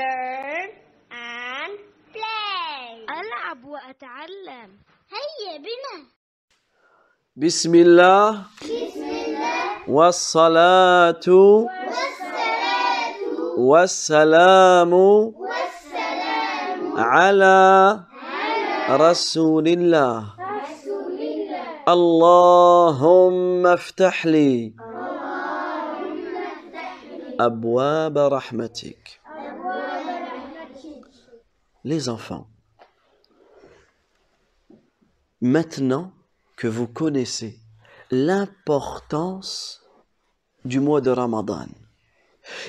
learn and play ألعب وأتعلم هيا بنا بسم الله بسم الله والصلاة والسلام والسلام على رسول الله اللهم افتح لي أبواب رحمتك les enfants, maintenant que vous connaissez l'importance du mois de Ramadan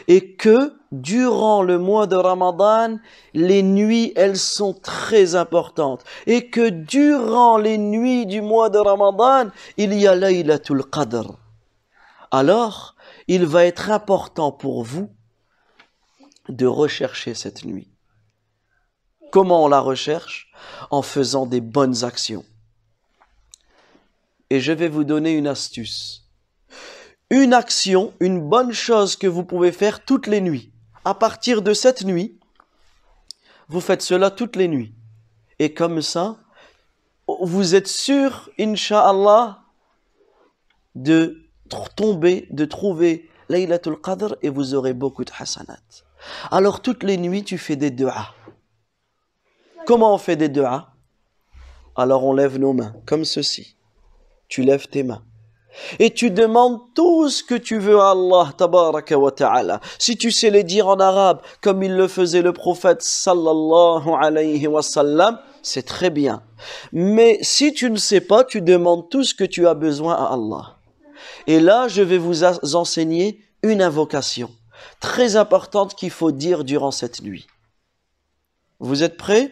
et que durant le mois de Ramadan, les nuits, elles sont très importantes et que durant les nuits du mois de Ramadan, il y a Laylatul Qadr. Alors, il va être important pour vous de rechercher cette nuit Comment on la recherche En faisant des bonnes actions. Et je vais vous donner une astuce. Une action, une bonne chose que vous pouvez faire toutes les nuits. À partir de cette nuit, vous faites cela toutes les nuits. Et comme ça, vous êtes sûr, inshallah de tomber, de trouver Laylatul Qadr et vous aurez beaucoup de hasanat. Alors toutes les nuits, tu fais des du'as. Comment on fait des A Alors on lève nos mains, comme ceci. Tu lèves tes mains. Et tu demandes tout ce que tu veux à Allah, tabaraka wa ta'ala. Si tu sais les dire en arabe, comme il le faisait le prophète, sallallahu alayhi wa c'est très bien. Mais si tu ne sais pas, tu demandes tout ce que tu as besoin à Allah. Et là, je vais vous enseigner une invocation très importante qu'il faut dire durant cette nuit. Vous êtes prêts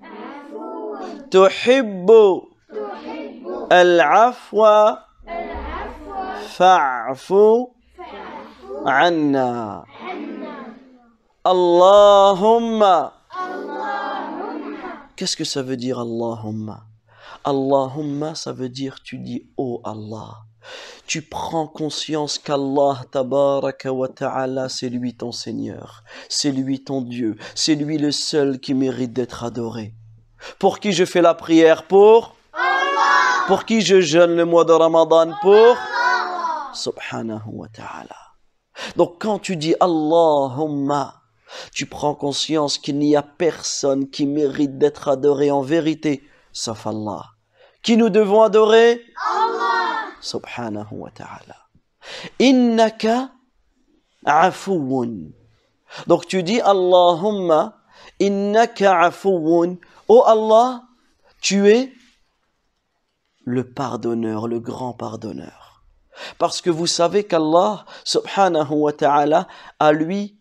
تحب العفو فاعف عنا اللهم Qu'est-ce que ça veut dire Allahumma Allahumma, ça veut dire tu dis ô oh Allah. Tu prends conscience qu'Allah tabaraka wa ta'ala, c'est lui ton Seigneur, c'est lui ton Dieu, c'est lui le seul qui mérite d'être adoré. Pour qui je fais la prière Pour Allah. Pour qui je jeûne le mois de Ramadan Pour Allah. Subhanahu wa ta'ala. Donc quand tu dis Allahumma, tu prends conscience qu'il n'y a personne qui mérite d'être adoré en vérité, sauf Allah. Qui nous devons adorer Allah Subhanahu wa ta'ala. Innaka Donc tu dis Allahumma, Innaka Oh Allah, tu es le pardonneur, le grand pardonneur. Parce que vous savez qu'Allah, subhanahu wa ta'ala, à lui,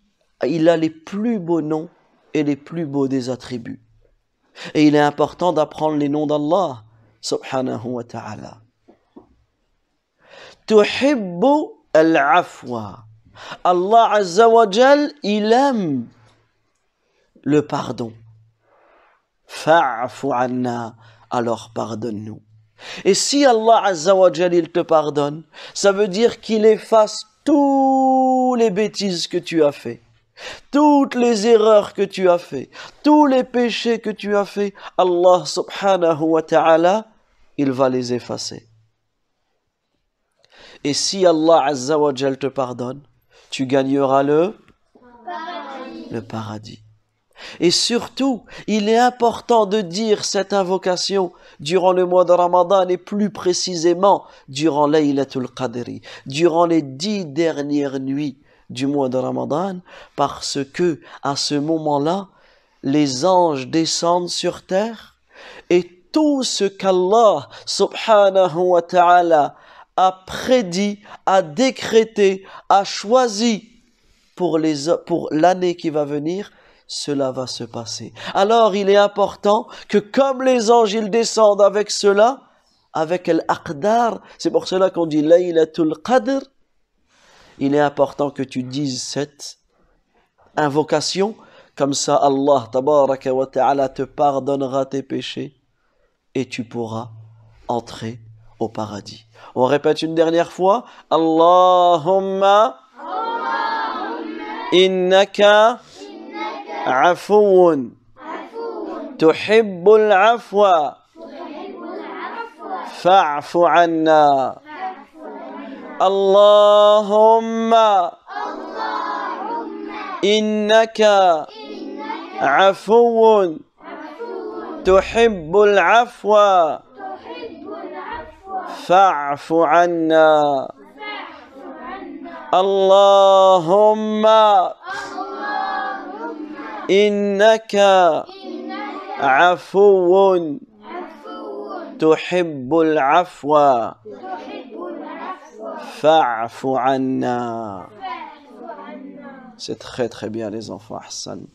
il a les plus beaux noms et les plus beaux des attributs. Et il est important d'apprendre les noms d'Allah, subhanahu wa ta'ala. Tuhibbu al-afwa. Allah azza wa il aime le pardon. Fa'fu alors pardonne-nous. Et si Allah Azza wa te pardonne, ça veut dire qu'il efface toutes les bêtises que tu as faites, toutes les erreurs que tu as faites, tous les péchés que tu as faits, Allah subhanahu wa ta'ala, il va les effacer. Et si Allah Azza wa te pardonne, tu gagneras le Le paradis. Et surtout, il est important de dire cette invocation durant le mois de Ramadan et plus précisément durant Laylatul Qadri, durant les dix dernières nuits du mois de Ramadan, parce que à ce moment-là, les anges descendent sur terre et tout ce qu'Allah subhanahu wa ta'ala a prédit, a décrété, a choisi pour l'année qui va venir, cela va se passer. Alors il est important que comme les anges, ils descendent avec cela, avec l'aqdar, c'est pour cela qu'on dit Laylatul Qadr, il est important que tu dises cette invocation, comme ça Allah wa te pardonnera tes péchés et tu pourras entrer au paradis. On répète une dernière fois, Allahumma, Allahumma. innaka عفو تحب العفو فاعف عنا اللهم إنك عفو تحب العفو فاعف عنا اللهم إنك عفو تحب العفو فاعف عنا C'est très très bien les enfants, Hassan